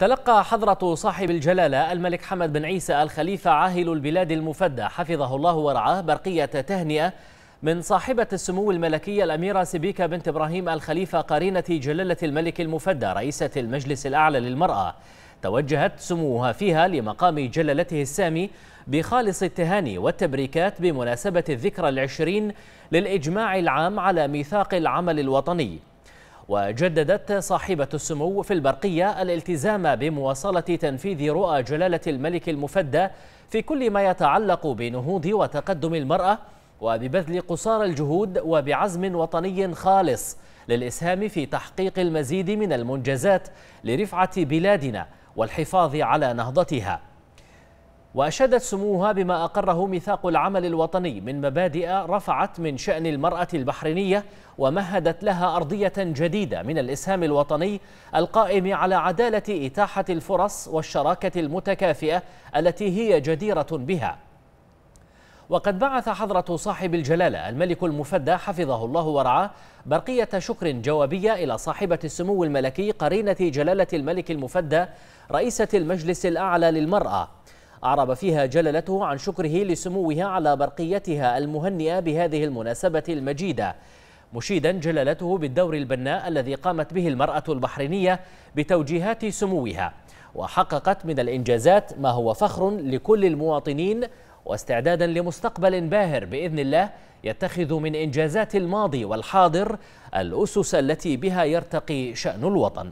تلقى حضرة صاحب الجلالة الملك حمد بن عيسى الخليفة عاهل البلاد المفدى حفظه الله ورعاه برقية تهنئة من صاحبة السمو الملكية الأميرة سبيكة بنت إبراهيم الخليفة قرينة جلالة الملك المفدى رئيسة المجلس الأعلى للمرأة توجهت سموها فيها لمقام جلالته السامي بخالص التهاني والتبريكات بمناسبة الذكرى العشرين للإجماع العام على ميثاق العمل الوطني وجددت صاحبة السمو في البرقية الالتزام بمواصلة تنفيذ رؤى جلالة الملك المفدى في كل ما يتعلق بنهوض وتقدم المرأة وببذل قصارى الجهود وبعزم وطني خالص للإسهام في تحقيق المزيد من المنجزات لرفعة بلادنا والحفاظ على نهضتها وأشادت سموها بما أقره ميثاق العمل الوطني من مبادئ رفعت من شأن المرأة البحرينية ومهدت لها أرضية جديدة من الإسهام الوطني القائم على عدالة إتاحة الفرص والشراكة المتكافئة التي هي جديرة بها وقد بعث حضرة صاحب الجلالة الملك المفدى حفظه الله ورعاه برقية شكر جوابية إلى صاحبة السمو الملكي قرينة جلالة الملك المفدى رئيسة المجلس الأعلى للمرأة أعرب فيها جلالته عن شكره لسموها على برقيتها المهنئة بهذه المناسبة المجيدة مشيدا جلالته بالدور البناء الذي قامت به المرأة البحرينية بتوجيهات سموها وحققت من الإنجازات ما هو فخر لكل المواطنين واستعدادا لمستقبل باهر باذن الله يتخذ من انجازات الماضي والحاضر الاسس التي بها يرتقي شان الوطن